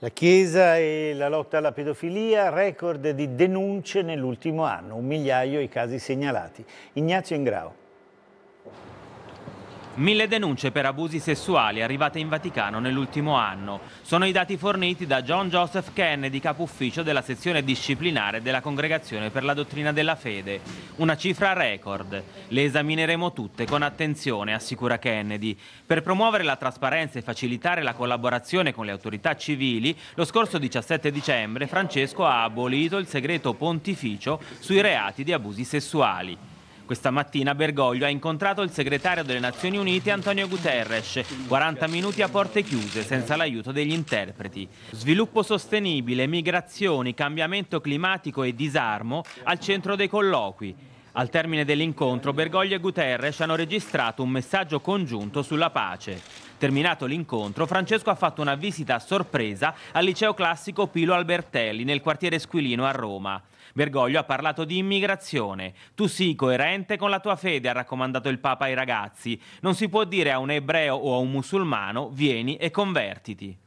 La Chiesa e la lotta alla pedofilia, record di denunce nell'ultimo anno, un migliaio i casi segnalati. Ignazio Ingrao. Mille denunce per abusi sessuali arrivate in Vaticano nell'ultimo anno. Sono i dati forniti da John Joseph Kennedy, capo ufficio della sezione disciplinare della Congregazione per la Dottrina della Fede. Una cifra record. Le esamineremo tutte con attenzione, assicura Kennedy. Per promuovere la trasparenza e facilitare la collaborazione con le autorità civili, lo scorso 17 dicembre Francesco ha abolito il segreto pontificio sui reati di abusi sessuali. Questa mattina Bergoglio ha incontrato il segretario delle Nazioni Unite Antonio Guterres, 40 minuti a porte chiuse senza l'aiuto degli interpreti. Sviluppo sostenibile, migrazioni, cambiamento climatico e disarmo al centro dei colloqui. Al termine dell'incontro Bergoglio e Guterres hanno registrato un messaggio congiunto sulla pace. Terminato l'incontro, Francesco ha fatto una visita a sorpresa al liceo classico Pilo Albertelli nel quartiere Squilino a Roma. Bergoglio ha parlato di immigrazione. Tu sii coerente con la tua fede, ha raccomandato il Papa ai ragazzi. Non si può dire a un ebreo o a un musulmano vieni e convertiti.